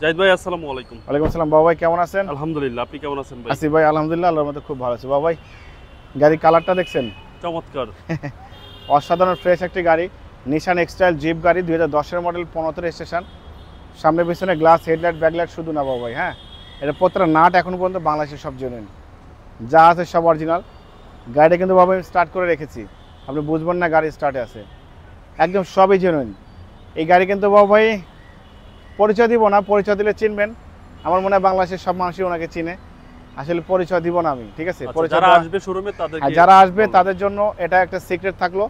জাহিদ ভাই আসসালামু আলাইকুম ওয়ালাইকুম আসসালাম বাবা কেমন আছেন আলহামদুলিল্লাহ আপনি কেমন আছেন ভাই ভাই আলহামদুলিল্লাহ আল্লাহর খুব ভালো আছি বাবা ভাই গাড়ির কালারটা দেখছেন চমৎকার অসাধারণ ফ্রেশ একটি গাড়ি নিশান এক্সটাইল জিপ গাড়ি দুই হাজার দশের মডেল পনেরো স্টেশন সামনে পিছনে গ্লাস হেডলাইট ব্যাকলাইট শুধু না বাবাই হ্যাঁ এটা প্রত্যেকটা নাট এখন পর্যন্ত বাংলাদেশের সব জেনেন যা আছে সব অরিজিনাল গাড়িটা কিন্তু বাবাই স্টার্ট করে রেখেছি আপনি বুঝবেন না গাড়ি স্টার্টে আছে একদম সবই জেনুইন এই গাড়ি কিন্তু বাবাই পরিচয় দিব না পরিচয় দিলে চিনবেন আমার মনে হয় বাংলাদেশের সব মানুষই ওনাকে চিনে আসলে পরিচয় দিব না আমি ঠিক আছে আচ্ছা, যারা আসবে তাদের জন্য এটা একটা সিক্রেট থাকলো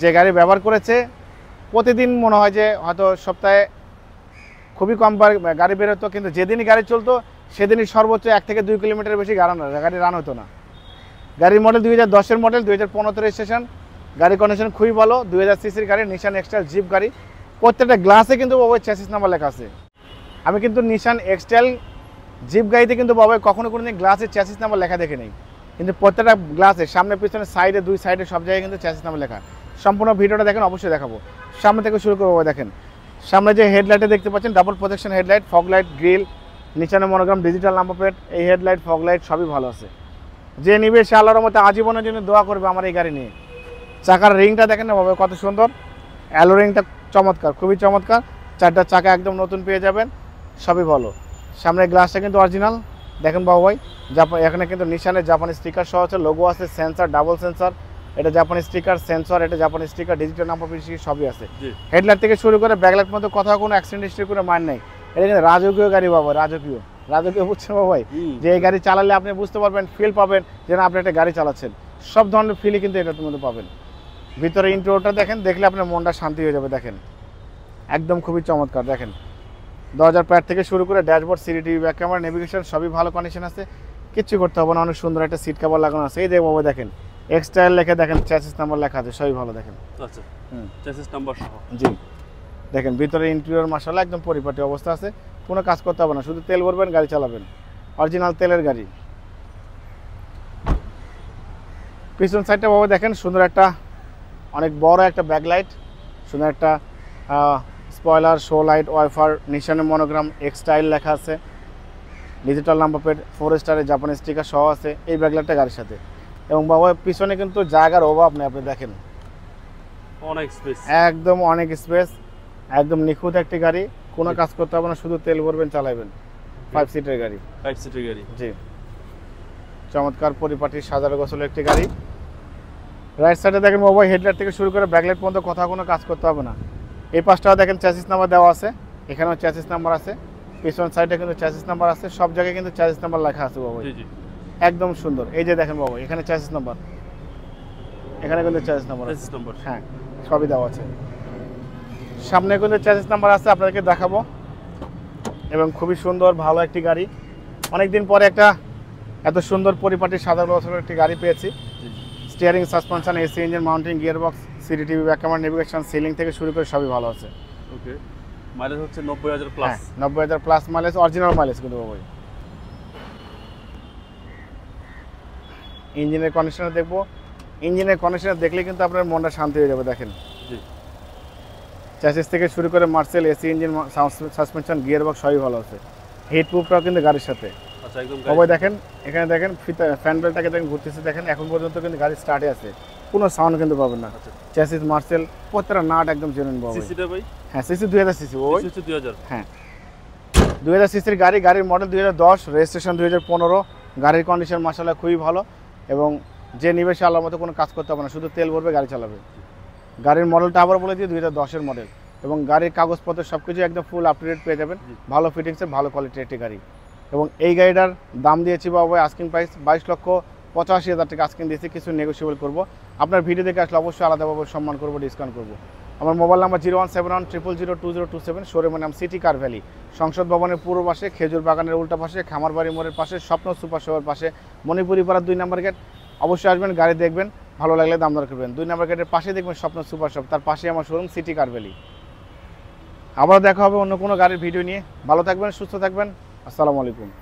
যে গাড়ি ব্যবহার করেছে প্রতিদিন মনে হয় যে হয়তো সপ্তাহে খুবই কম গাড়ি বেরোতো কিন্তু যেদিনই গাড়ি চলতো সেদিনই সর্বোচ্চ এক থেকে দুই কিলোমিটার বেশি গাড়ি গাড়ি রান হতো না গাড়ির মডেল দুই হাজার দশের মডেল দুই হাজার পনেরো গাড়ি গাড়ির কন্ডিশন খুবই ভালো দুই হাজার সিসির গাড়ি নিশান এক্সট্রা জিপ গাড়ি প্রত্যেকটা গ্লাসে কিন্তু বাবাই চ্যাসিস নাম্বার লেখা আছে আমি কিন্তু নিশান এক্সটাইল জিপ গাড়িতে কিন্তু বাবাই কখনো কোনো দিন গ্লাসে চ্যাসিস নাম্বার লেখা দেখে নেই কিন্তু প্রত্যেকটা গ্লাসে সামনে পিছনে সাইডে দুই সাইডে সব জায়গায় কিন্তু চ্যাসিস নাম্বার লেখা সম্পূর্ণ ভিডিওটা দেখেন অবশ্যই দেখাবো সামনে থেকে শুরু করবো দেখেন সামনে যে হেডলাইটে দেখতে পাচ্ছেন double protection headlight fog light grille নিশানের মনোগ্রাম ডিজিটাল নাম্বার প্লেট এই হেডলাইট ফগলাইট সবই ভালো আছে যে নিবে সে আল্লাহর মতো আজীবনের জন্য দোয়া করবে আমার এই গাড়ি নিয়ে চাকার রিংটা দেখেন না বাবাই কত সুন্দর অ্যালো রিংটা চমৎকার খুবই চমৎকার চারটা চাকা একদম নতুন পেয়ে যাবেন সবই ভালো সামনে গ্লাসটা কিন্তু অরিজিনাল দেখেন বাবু ভাই জাপান এখানে কিন্তু নিশানে জাপানি স্টিকার সহ আছে লোগো আছে সেন্সার ডাবল সেন্সার এটা জাপানি স্টিকার সেন্সার এটা জাপানি স্টিকার ডিজিটাল নাম্বার পিছিয়ে সবই আছে হেডলাইট থেকে শুরু করে ব্যাকলাইট মধ্যে কথা কোনো অ্যাক্সিডেন্ট হিস্ট্রি করে মান নেই এটা কিন্তু রাজকীয় গাড়ি বাবা রাজকীয় রাজকীয় বুঝছেন বাবু ভাই যে এই গাড়ি চালালে আপনি বুঝতে পারবেন ফিল পাবেন যেন আপনি একটা গাড়ি চালাচ্ছেন সব ধরনের ফিলই কিন্তু এটার মধ্যে পাবেন ভিতরে ইন্টোরটা দেখেন দেখলে আপনার মনটা শান্তি হয়ে যাবে দেখেন একদম খুবই চমৎকার দেখেন দরজার প্যাট থেকে শুরু করে dashboard CD TV back camera navigation সবই ভালো কন্ডিশন আছে কিচ্ছু করতে হবে না অনেক সুন্দর একটা সিট কাভার লাগানো আছে এই দেখবো দেখেন এক্সটাইল লেখা দেখেন চ্যাসিস নাম্বার লেখা আছে সবই ভালো দেখেন আচ্ছা হুম চ্যাসিস নাম্বার সহ জি দেখেন ভিতরে ইন্টেরিয়র মশালা একদম পরিপাটি অবস্থা আছে কোনো কাজ করতে হবে না শুধু তেল ভরবেন গাড়ি চালাবেন অরিজিনাল তেলের গাড়ি পিছন সাইডটা বাবা দেখেন সুন্দর একটা অনেক বড় একটা ব্যাকলাইট সুন্দর একটা স্পয়লার শো লাইট ওয়াইফার নিশানের মনোগ্রাম এক্সটাইল লেখা আছে ডিজিটাল নাম্বার প্লেট ফোর স্টারের জাপানি স্টিকার সহ আছে এই ব্যাকলাইটটা গাড়ির সাথে এবং বাবা পিছনে কিন্তু জায়গার অভাব নেই আপনি দেখেন অনেক স্পেস একদম অনেক স্পেস একদম নিখুঁত একটি গাড়ি কোনো কাজ করতে হবে না শুধু তেল ভরবেন চালাবেন ফাইভ সিটের গাড়ি ফাইভ সিটের গাড়ি জি চমৎকার পরিপাটি সাজার গোসলের একটি গাড়ি রাইট সাইডে দেখেন মোবাইল হেডলাইট থেকে শুরু করে ব্যাকলাইট পর্যন্ত কোথাও কোনো কাজ করতে হবে না এই পাশটাও দেখেন চ্যাসিস নাম্বার দেওয়া আছে এখানেও চ্যাসিস নাম্বার আছে পিছন সাইডে কিন্তু চ্যাসিস নাম্বার আছে সব জায়গায় কিন্তু চ্যাসিস নাম্বার লেখা আছে বাবু একদম সুন্দর এই যে দেখেন বাবু এখানে চ্যাসিস নাম্বার এখানে কিন্তু চ্যাসিস নাম্বার নাম্বার হ্যাঁ সবই দেওয়া আছে সামনে কিন্তু চ্যাসিস নাম্বার আছে আপনাদেরকে দেখাবো এবং খুবই সুন্দর ভালো একটি গাড়ি অনেকদিন পরে একটা এত সুন্দর পরিপাটি সাদা বছরের একটি গাড়ি পেয়েছি steering suspension AC engine mounting gearbox CD TV back camera navigation ceiling থেকে শুরু করে সবই ভালো আছে ওকে মাইলেজ হচ্ছে নব্বই হাজার প্লাস হ্যাঁ, নব্বই হাজার প্লাস মাইলেজ অরিজিনাল মাইলেজ কিন্তু বাবুই ইঞ্জিনের কন্ডিশনার দেখবো ইঞ্জিনের কন্ডিশনার দেখলে কিন্তু আপনার মনটা শান্তি হয়ে যাবে দেখেন চ্যাসিস থেকে শুরু করে মার্সেল এসি ইঞ্জিন সাসপেনশন গিয়ারবক্স সবই ভালো আছে হিট প্রুফটাও কিন্তু গাড়ির সাথে আচ্ছা, সবাই দেখেন এখানে দেখেন ফ্যান বেলটাকে দেখেন ঘুরতেছে দেখেন এখন পর্যন্ত কিন্তু গাড়ি স্টার্টে আছে কোনো সাউন্ড কিন্তু পাবেন না চ্যাসিস মার্সেল প্রত্যেকটা নাট একদম জেনুইন পাবেন হ্যাঁ সিসি দুই হাজার সিসি ওই হ্যাঁ দুই হাজার সিসির গাড়ি গাড়ির মডেল দুই হাজার দশ রেজিস্ট্রেশন দুই হাজার পনেরো গাড়ির কন্ডিশন মাসাল্লাহ খুবই ভালো এবং যে নিবেশে সে আল্লাহ মতো কোনো কাজ করতে হবে না শুধু তেল ভরবে গাড়ি চালাবে গাড়ির মডেলটা আবার বলে দিয়ে দুই হাজার দশের মডেল এবং গাড়ির কাগজপত্র সব কিছু একদম ফুল আপ ডেট পেয়ে যাবেন ভালো ফিটিংসের ভালো কোয়ালিটির একটি গাড়ি এবং এই গাড়িটার দাম দিয়েছি বাবু আস্কিং প্রাইস বাইশ লক্ষ পঁচাশি হাজার টাকা আস্কিং দিয়েছি কিছু নেগোসিয়েবল করবো আপনার ভিডিও দেখে আসলে অবশ্যই আলাদাভাবে সম্মান করবো ডিসকাউন্ট করবো আমার mobile number zero one seven one triple zero two zero two seven শোরুমের নাম সিটি কার ভ্যালি সংসদ ভবনের পূর্ব পাশে খেজুর বাগানের উল্টা পাশে খামারবাড়ি মোড়ের পাশে স্বপ্ন সুপার শোয়ের পাশে মণিপুরি পাড়ার দুই নম্বর গেট অবশ্যই আসবেন গাড়ি দেখবেন ভালো লাগলে দাম দর করবেন দুই নম্বর গেটের পাশে দেখবেন স্বপ্ন সুপার শপ তার পাশে আমার শোরুম সিটি কার ভ্যালি আবার দেখা হবে অন্য কোনো গাড়ির ভিডিও নিয়ে ভালো থাকবেন সুস্থ থাকবেন السلام عليكم